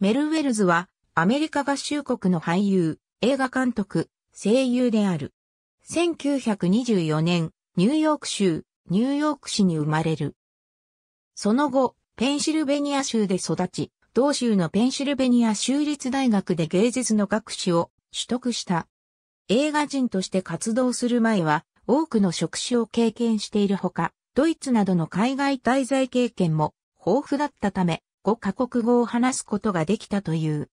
メルウェルズは、アメリカ合衆国の俳優、映画監督、声優である。1924年、ニューヨーク州、ニューヨーク市に生まれる。その後、ペンシルベニア州で育ち、同州のペンシルベニア州立大学で芸術の学士を取得した。映画人として活動する前は、多くの職種を経験しているほか、ドイツなどの海外滞在経験も豊富だったため、5カ国語を話すことができたという。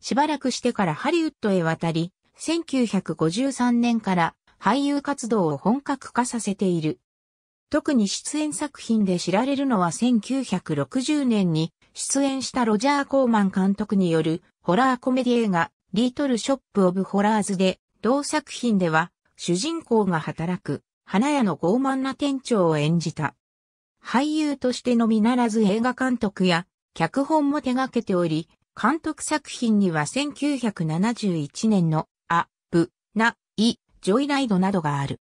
しばらくしてからハリウッドへ渡り、1953年から俳優活動を本格化させている。特に出演作品で知られるのは1960年に出演したロジャー・コーマン監督によるホラーコメディ映画リートル・ショップ・オブ・ホラーズで同作品では主人公が働く花屋の傲慢な店長を演じた。俳優としてのみならず映画監督や脚本も手掛けており、監督作品には1971年のあ、ぶ、な、い、ジョイライドなどがある。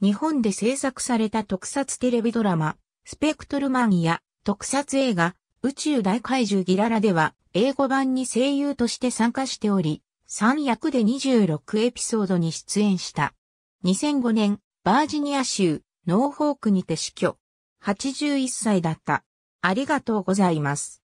日本で制作された特撮テレビドラマ、スペクトルマンや特撮映画、宇宙大怪獣ギララでは英語版に声優として参加しており、3役で26エピソードに出演した。2005年、バージニア州、ノーホークにて死去。81歳だった。ありがとうございます。